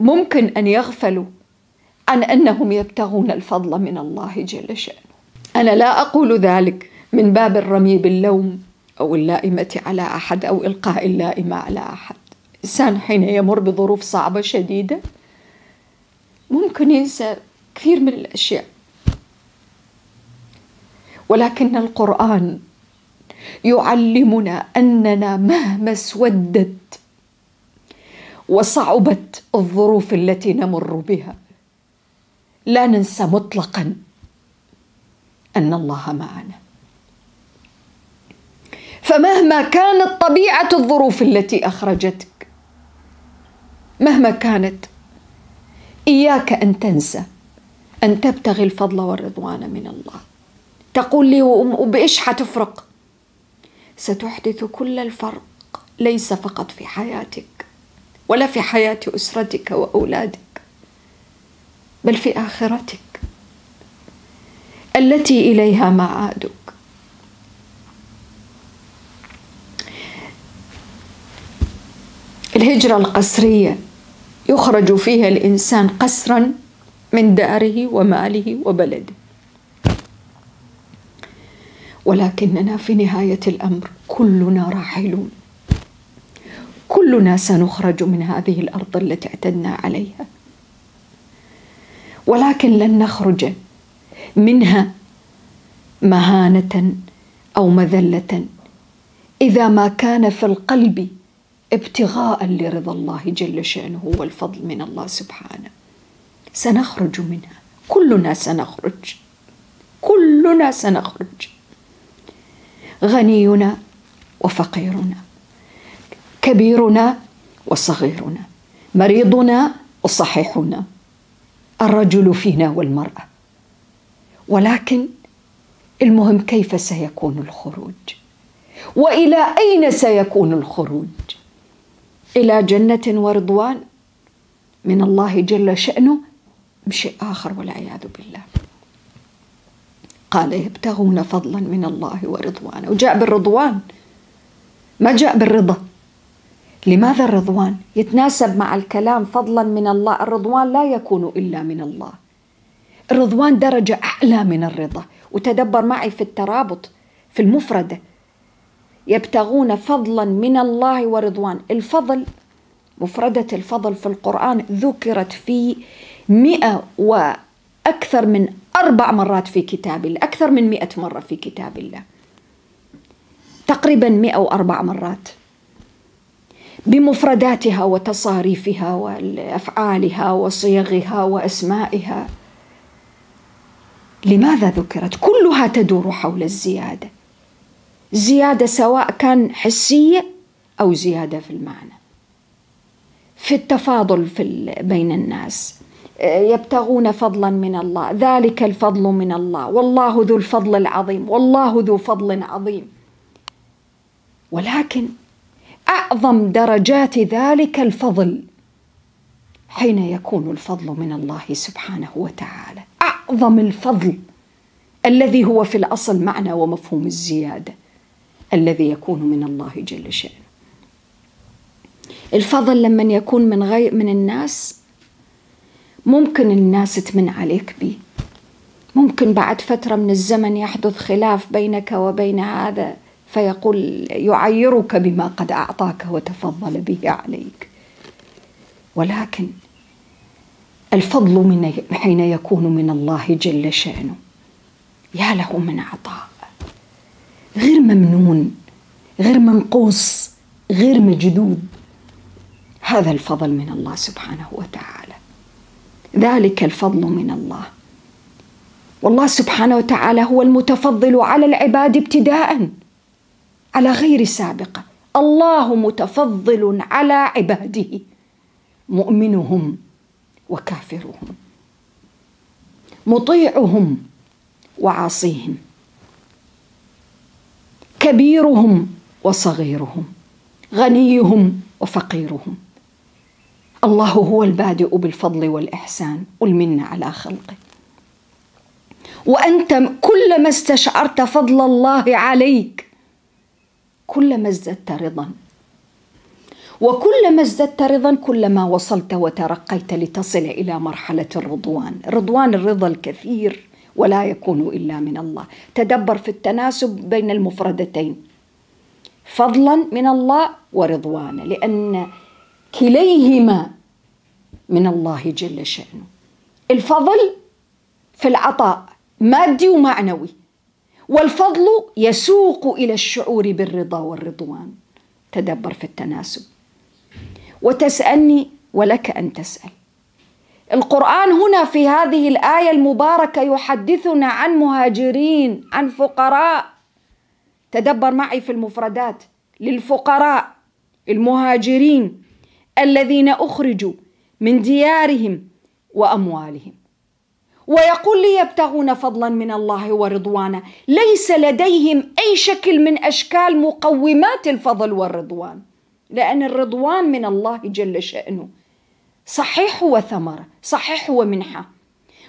ممكن ان يغفلوا عن انهم يبتغون الفضل من الله جل شانه انا لا اقول ذلك من باب الرمي باللوم او اللائمه على احد او القاء اللائمه على احد الانسان حين يمر بظروف صعبه شديده ممكن ينسى كثير من الاشياء ولكن القران يعلمنا اننا مهما اسودت وصعبت الظروف التي نمر بها لا ننسى مطلقا ان الله معنا فمهما كانت طبيعه الظروف التي اخرجتك مهما كانت اياك ان تنسى ان تبتغي الفضل والرضوان من الله تقول لي وبإيش حتفرق ستحدث كل الفرق ليس فقط في حياتك ولا في حياة أسرتك وأولادك بل في آخرتك التي إليها معادك الهجرة القسرية يخرج فيها الإنسان قسرا من داره وماله وبلده ولكننا في نهايه الامر كلنا راحلون كلنا سنخرج من هذه الارض التي اعتدنا عليها ولكن لن نخرج منها مهانه او مذله اذا ما كان في القلب ابتغاء لرضا الله جل شانه والفضل من الله سبحانه سنخرج منها كلنا سنخرج كلنا سنخرج غنينا وفقيرنا كبيرنا وصغيرنا مريضنا وصحيحنا الرجل فينا والمراه ولكن المهم كيف سيكون الخروج والى اين سيكون الخروج الى جنه ورضوان من الله جل شانه شيء اخر والعياذ بالله قال يبتغون فضلا من الله ورضوانه وجاء بالرضوان ما جاء بالرضا لماذا الرضوان يتناسب مع الكلام فضلا من الله الرضوان لا يكون إلا من الله الرضوان درجة أعلى من الرضا وتدبر معي في الترابط في المفردة يبتغون فضلا من الله ورضوان الفضل مفردة الفضل في القرآن ذكرت في مئة وأكثر من أربع مرات في كتاب الله أكثر من مئة مرة في كتاب الله تقريبا 104 مرات بمفرداتها وتصاريفها وأفعالها وصيغها وأسمائها لماذا ذكرت؟ كلها تدور حول الزيادة زيادة سواء كان حسية أو زيادة في المعنى في التفاضل في بين الناس يبتغون فضلا من الله ذلك الفضل من الله والله ذو الفضل العظيم والله ذو فضل عظيم ولكن اعظم درجات ذلك الفضل حين يكون الفضل من الله سبحانه وتعالى اعظم الفضل الذي هو في الاصل معنى ومفهوم الزياده الذي يكون من الله جل شانه الفضل لمن يكون من غير من الناس ممكن الناس تمن عليك به ممكن بعد فترة من الزمن يحدث خلاف بينك وبين هذا فيقول يعيرك بما قد أعطاك وتفضل به عليك ولكن الفضل من حين يكون من الله جل شأنه يا له من عطاء غير ممنون غير منقوص غير مجذوب هذا الفضل من الله سبحانه وتعالى ذلك الفضل من الله والله سبحانه وتعالى هو المتفضل على العباد ابتداء على غير سابقه الله متفضل على عباده مؤمنهم وكافرهم مطيعهم وعاصيهم كبيرهم وصغيرهم غنيهم وفقيرهم الله هو البادئ بالفضل والإحسان والمنة على خلقه وأنت كلما استشعرت فضل الله عليك كلما ازددت رضا وكلما ازددت رضا كلما وصلت وترقيت لتصل إلى مرحلة الرضوان رضوان الرضا الكثير ولا يكون إلا من الله تدبر في التناسب بين المفردتين فضلا من الله ورضوانه لأن كليهما من الله جل شأنه الفضل في العطاء مادي ومعنوي والفضل يسوق إلى الشعور بالرضا والرضوان تدبر في التناسب وتسألني ولك أن تسأل القرآن هنا في هذه الآية المباركة يحدثنا عن مهاجرين عن فقراء تدبر معي في المفردات للفقراء المهاجرين الذين أخرجوا من ديارهم وأموالهم ويقول لي يبتغون فضلا من الله ورضوانا ليس لديهم أي شكل من أشكال مقومات الفضل والرضوان لأن الرضوان من الله جل شأنه صحيح هو ثمرة صحيح هو منحة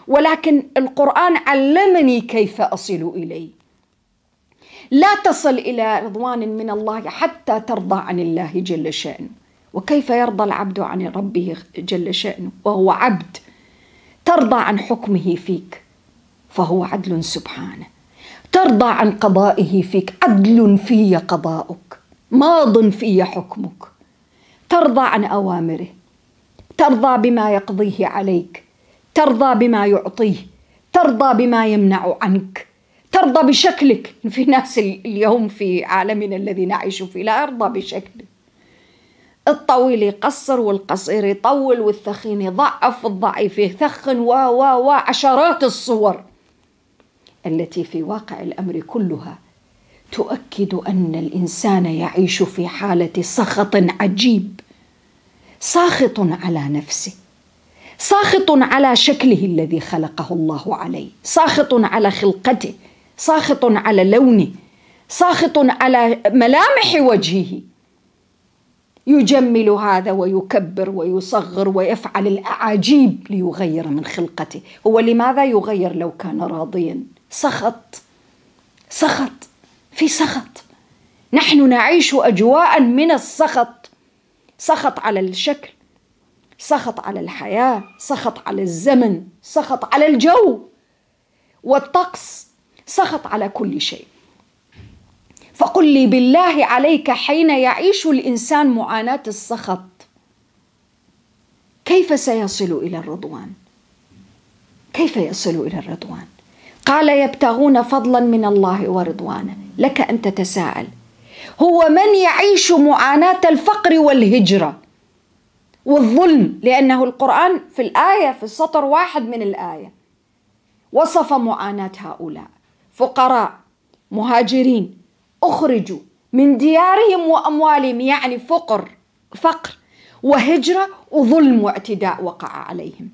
ولكن القرآن علمني كيف أصل إليه لا تصل إلى رضوان من الله حتى ترضى عن الله جل شأنه وكيف يرضى العبد عن ربه جل شأنه وهو عبد ترضى عن حكمه فيك فهو عدل سبحانه ترضى عن قضائه فيك عدل في قضاؤك ماض في حكمك ترضى عن أوامره ترضى بما يقضيه عليك ترضى بما يعطيه ترضى بما يمنع عنك ترضى بشكلك في ناس اليوم في عالمنا الذي نعيش فيه لا أرضى بشكلك الطويل يقصر والقصير يطول والثخين يضعف والضعيف يثخن و و و عشرات الصور التي في واقع الامر كلها تؤكد ان الانسان يعيش في حاله سخط عجيب ساخط على نفسه ساخط على شكله الذي خلقه الله عليه ساخط على خلقته ساخط على لونه ساخط على ملامح وجهه يجمل هذا ويكبر ويصغر ويفعل الاعاجيب ليغير من خلقته هو لماذا يغير لو كان راضيا سخط سخط في سخط نحن نعيش اجواء من السخط سخط على الشكل سخط على الحياه سخط على الزمن سخط على الجو والطقس سخط على كل شيء فقل لي بالله عليك حين يعيش الانسان معاناه السخط كيف سيصل الى الرضوان كيف يصل الى الرضوان قال يبتغون فضلا من الله ورضوانا لك ان تتساءل هو من يعيش معاناه الفقر والهجره والظلم لانه القران في الايه في السطر واحد من الايه وصف معاناه هؤلاء فقراء مهاجرين أخرجوا من ديارهم وأموالهم يعني فقر فقر وهجرة وظلم واعتداء وقع عليهم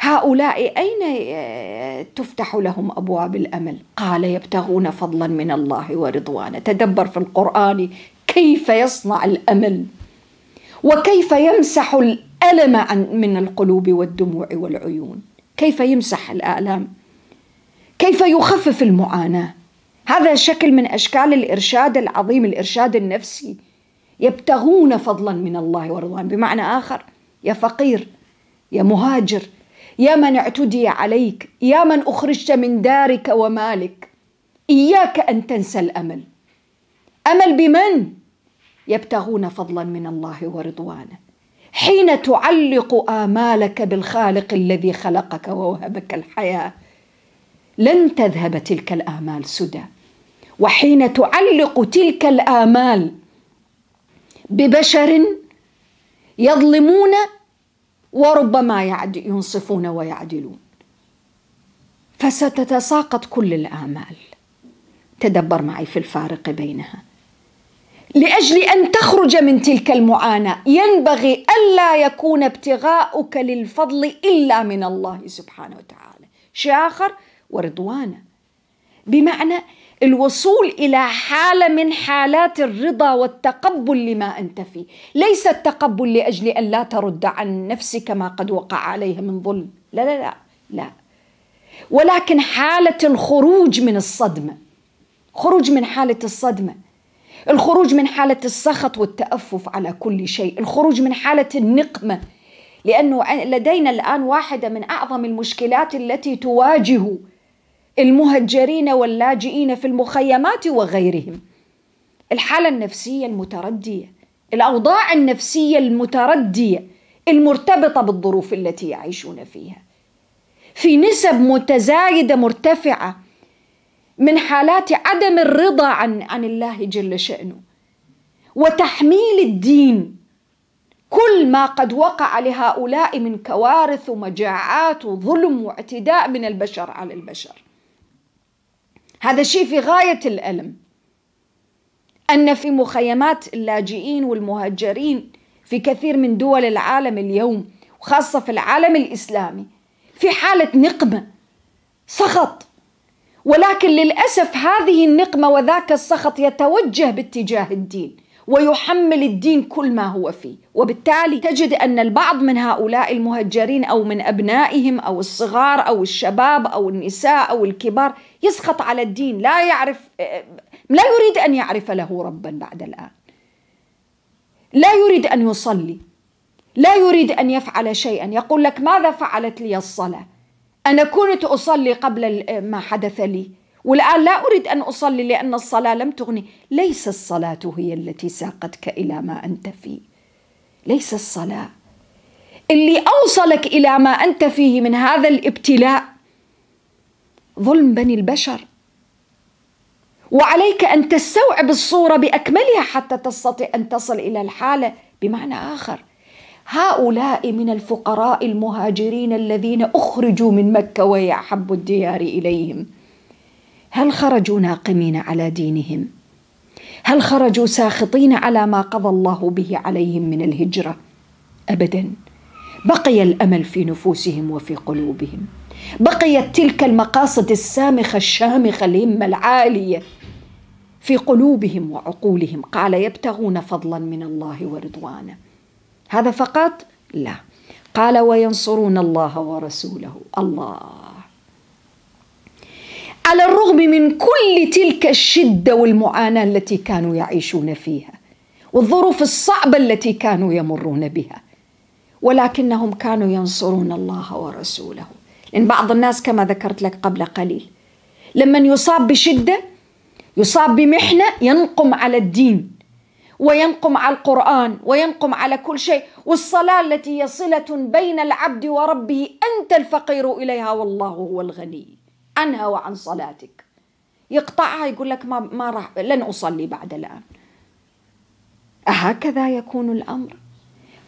هؤلاء أين آه، تفتح لهم أبواب الأمل قال يبتغون فضلا من الله ورضوانه تدبر في القرآن كيف يصنع الأمل وكيف يمسح الألم من القلوب والدموع والعيون كيف يمسح الآلام كيف يخفف المعاناه هذا شكل من أشكال الإرشاد العظيم الإرشاد النفسي يبتغون فضلا من الله ورضوان بمعنى آخر يا فقير يا مهاجر يا من اعتدي عليك يا من أخرجت من دارك ومالك إياك أن تنسى الأمل أمل بمن؟ يبتغون فضلا من الله ورضوانه حين تعلق آمالك بالخالق الذي خلقك ووهبك الحياة لن تذهب تلك الآمال سدى وحين تعلق تلك الامال ببشر يظلمون وربما ينصفون ويعدلون فستتساقط كل الامال تدبر معي في الفارق بينها لاجل ان تخرج من تلك المعاناه ينبغي الا يكون ابتغاؤك للفضل الا من الله سبحانه وتعالى شيء اخر ورضوانه بمعنى الوصول الى حاله من حالات الرضا والتقبل لما انت فيه ليس التقبل لاجل ان لا ترد عن نفسك ما قد وقع عليه من ظلم لا لا لا لا ولكن حاله الخروج من الصدمه خروج من حاله الصدمه الخروج من حاله السخط والتافف على كل شيء الخروج من حاله النقمه لانه لدينا الان واحده من اعظم المشكلات التي تواجه المهجرين واللاجئين في المخيمات وغيرهم الحاله النفسيه المترديه الاوضاع النفسيه المترديه المرتبطه بالظروف التي يعيشون فيها في نسب متزايده مرتفعه من حالات عدم الرضا عن عن الله جل شانه وتحميل الدين كل ما قد وقع لهؤلاء من كوارث ومجاعات وظلم واعتداء من البشر على البشر هذا شيء في غاية الألم أن في مخيمات اللاجئين والمهجرين في كثير من دول العالم اليوم وخاصة في العالم الإسلامي في حالة نقمة سخط ولكن للأسف هذه النقمة وذاك السخط يتوجه باتجاه الدين ويحمل الدين كل ما هو فيه وبالتالي تجد أن البعض من هؤلاء المهجرين أو من أبنائهم أو الصغار أو الشباب أو النساء أو الكبار يسخط على الدين لا يعرف لا يريد أن يعرف له ربا بعد الآن لا يريد أن يصلي لا يريد أن يفعل شيئا يقول لك ماذا فعلت لي الصلاة أنا كنت أصلي قبل ما حدث لي والآن لا أريد أن أصلي لأن الصلاة لم تغني ليس الصلاة هي التي ساقتك إلى ما أنت فيه ليس الصلاة اللي أوصلك إلى ما أنت فيه من هذا الابتلاء ظلم بني البشر وعليك ان تستوعب الصوره باكملها حتى تستطيع ان تصل الى الحاله بمعنى اخر هؤلاء من الفقراء المهاجرين الذين اخرجوا من مكه وهي احب الديار اليهم هل خرجوا ناقمين على دينهم هل خرجوا ساخطين على ما قضى الله به عليهم من الهجره ابدا بقي الامل في نفوسهم وفي قلوبهم بقيت تلك المقاصد السامخه الشامخه الهمه العاليه في قلوبهم وعقولهم قال يبتغون فضلا من الله ورضوانه هذا فقط لا قال وينصرون الله ورسوله الله على الرغم من كل تلك الشده والمعاناه التي كانوا يعيشون فيها والظروف الصعبه التي كانوا يمرون بها ولكنهم كانوا ينصرون الله ورسوله إن بعض الناس كما ذكرت لك قبل قليل لمن يصاب بشدة يصاب بمحنة ينقم على الدين وينقم على القرآن وينقم على كل شيء والصلاة التي هي صلة بين العبد وربه أنت الفقير إليها والله هو الغني عنها وعن صلاتك يقطعها يقول لك ما, ما راح لن أصلي بعد الآن أهكذا يكون الأمر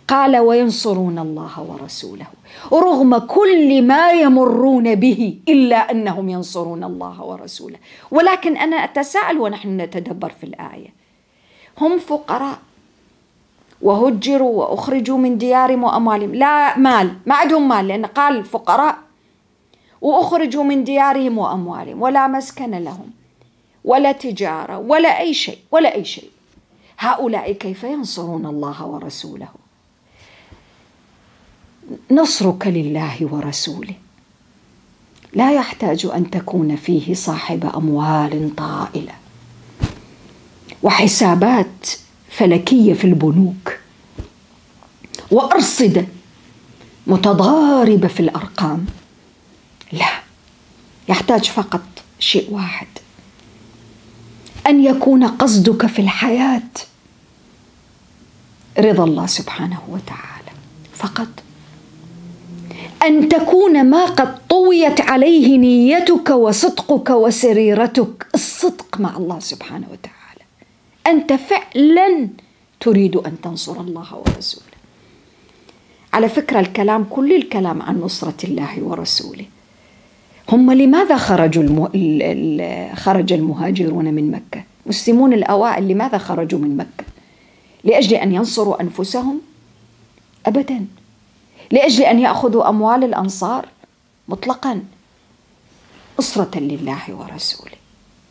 قال وينصرون الله ورسوله رغم كل ما يمرون به الا انهم ينصرون الله ورسوله ولكن انا اتساءل ونحن نتدبر في الايه هم فقراء وهجروا واخرجوا من ديارهم واموالهم لا مال ما عندهم مال لان قال فقراء واخرجوا من ديارهم واموالهم ولا مسكن لهم ولا تجاره ولا اي شيء ولا اي شيء هؤلاء كيف ينصرون الله ورسوله نصرك لله ورسوله لا يحتاج ان تكون فيه صاحب اموال طائله وحسابات فلكيه في البنوك وارصده متضاربه في الارقام لا يحتاج فقط شيء واحد ان يكون قصدك في الحياه رضا الله سبحانه وتعالى فقط ان تكون ما قد طويت عليه نيتك وصدقك وسريرتك الصدق مع الله سبحانه وتعالى انت فعلا تريد ان تنصر الله ورسوله على فكره الكلام كل الكلام عن نصره الله ورسوله هم لماذا خرجوا المه... خرج المهاجرون من مكه المسلمون الاوائل لماذا خرجوا من مكه لاجل ان ينصروا انفسهم ابدا لأجل أن يأخذوا أموال الأنصار مطلقا أسرة لله ورسوله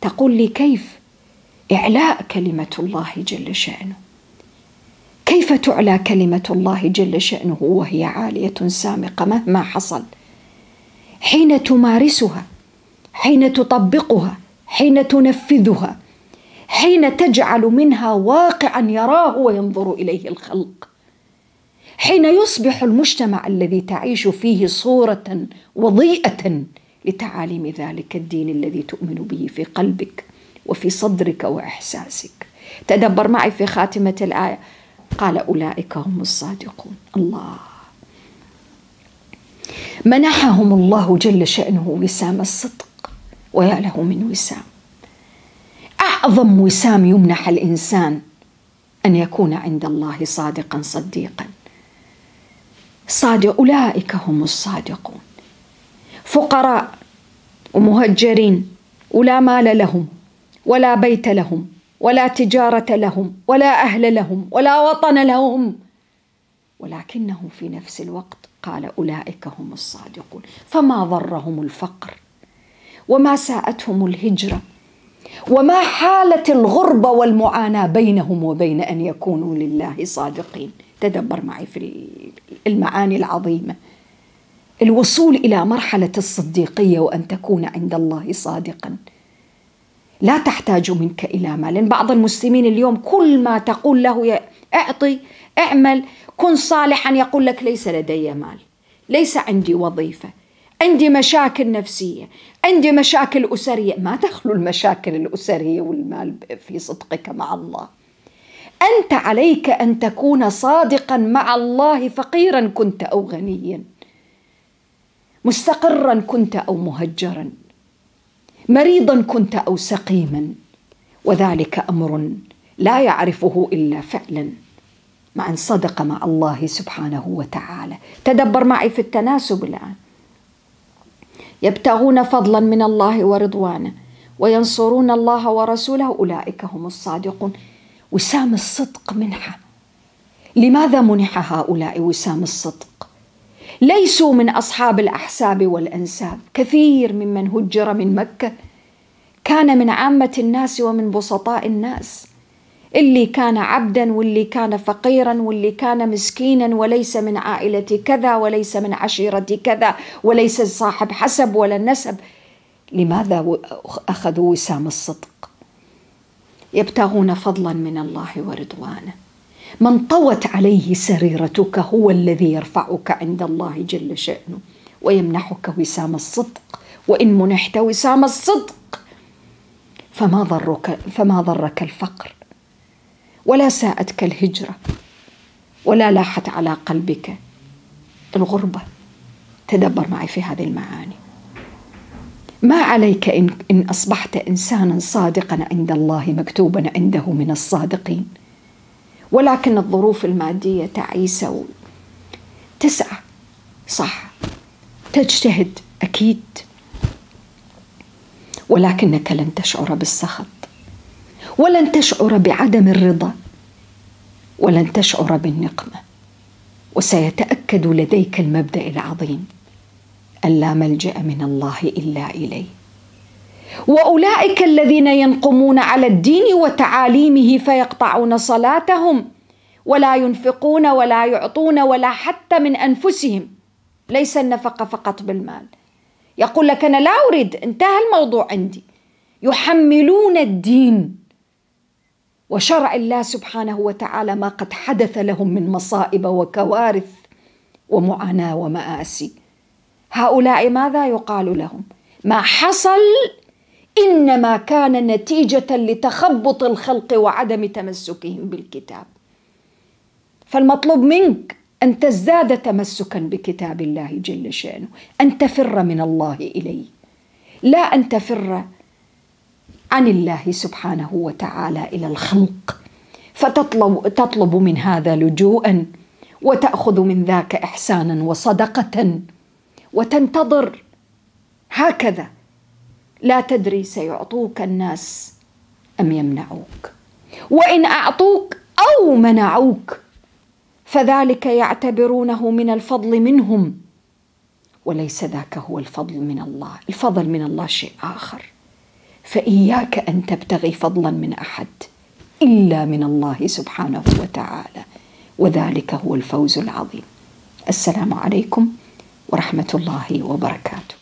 تقول لي كيف إعلاء كلمة الله جل شأنه كيف تعلى كلمة الله جل شأنه وهي عالية سامقة مهما حصل حين تمارسها حين تطبقها حين تنفذها حين تجعل منها واقعا يراه وينظر إليه الخلق حين يصبح المجتمع الذي تعيش فيه صوره وضيئه لتعاليم ذلك الدين الذي تؤمن به في قلبك وفي صدرك واحساسك تدبر معي في خاتمه الايه قال اولئك هم الصادقون الله منحهم الله جل شانه وسام الصدق ويا له من وسام اعظم وسام يمنح الانسان ان يكون عند الله صادقا صديقا صادق أولئك هم الصادقون فقراء ومهجرين ولا مال لهم ولا بيت لهم ولا تجارة لهم ولا أهل لهم ولا وطن لهم ولكنه في نفس الوقت قال أولئك هم الصادقون فما ضرهم الفقر وما ساءتهم الهجرة وما حالة الغربة والمعاناة بينهم وبين أن يكونوا لله صادقين تدبر معي في المعاني العظيمه الوصول الى مرحله الصديقيه وان تكون عند الله صادقا لا تحتاج منك الى مال بعض المسلمين اليوم كل ما تقول له اعطي اعمل كن صالحا يقول لك ليس لدي مال ليس عندي وظيفه عندي مشاكل نفسيه عندي مشاكل اسريه ما تخلو المشاكل الاسريه والمال في صدقك مع الله انت عليك ان تكون صادقا مع الله فقيرا كنت او غنيا مستقرا كنت او مهجرا مريضا كنت او سقيما وذلك امر لا يعرفه الا فعلا مع ان صدق مع الله سبحانه وتعالى تدبر معي في التناسب الان يبتغون فضلا من الله ورضوانه وينصرون الله ورسوله اولئك هم الصادقون وسام الصدق منحة لماذا منح هؤلاء وسام الصدق؟ ليسوا من أصحاب الأحساب والأنساب كثير ممن هجر من مكة كان من عامة الناس ومن بسطاء الناس اللي كان عبدا واللي كان فقيرا واللي كان مسكينا وليس من عائلة كذا وليس من عشيرة كذا وليس صاحب حسب ولا نسب لماذا أخذوا وسام الصدق يبتغون فضلا من الله ورضوانه من طوت عليه سريرتك هو الذي يرفعك عند الله جل شأنه ويمنحك وسام الصدق وإن منحت وسام الصدق فما ضرك فما ضرك الفقر ولا ساءتك الهجرة ولا لاحت على قلبك الغربة تدبر معي في هذه المعاني ما عليك إن, إن أصبحت إنسانا صادقا عند الله مكتوبا عنده من الصادقين ولكن الظروف المادية تعيسة تسعى صح تجتهد أكيد ولكنك لن تشعر بالسخط ولن تشعر بعدم الرضا ولن تشعر بالنقمه وسيتاكد لديك المبدا العظيم أن لا ملجأ من الله إلا إليه واولئك الذين ينقمون على الدين وتعاليمه فيقطعون صلاتهم ولا ينفقون ولا يعطون ولا حتى من انفسهم ليس النفقه فقط بالمال يقول لك انا لا اريد انتهى الموضوع عندي يحملون الدين وشرع الله سبحانه وتعالى ما قد حدث لهم من مصائب وكوارث ومعاناه وماسي هؤلاء ماذا يقال لهم ما حصل انما كان نتيجه لتخبط الخلق وعدم تمسكهم بالكتاب فالمطلوب منك ان تزداد تمسكا بكتاب الله جل شانه ان تفر من الله اليه لا ان تفر عن الله سبحانه وتعالى الى الخلق فتطلب تطلب من هذا لجوءا وتاخذ من ذاك احسانا وصدقه وتنتظر هكذا لا تدري سيعطوك الناس ام يمنعوك وان اعطوك او منعوك فذلك يعتبرونه من الفضل منهم وليس ذاك هو الفضل من الله الفضل من الله شيء اخر فاياك ان تبتغي فضلا من احد الا من الله سبحانه وتعالى وذلك هو الفوز العظيم السلام عليكم ورحمه الله وبركاته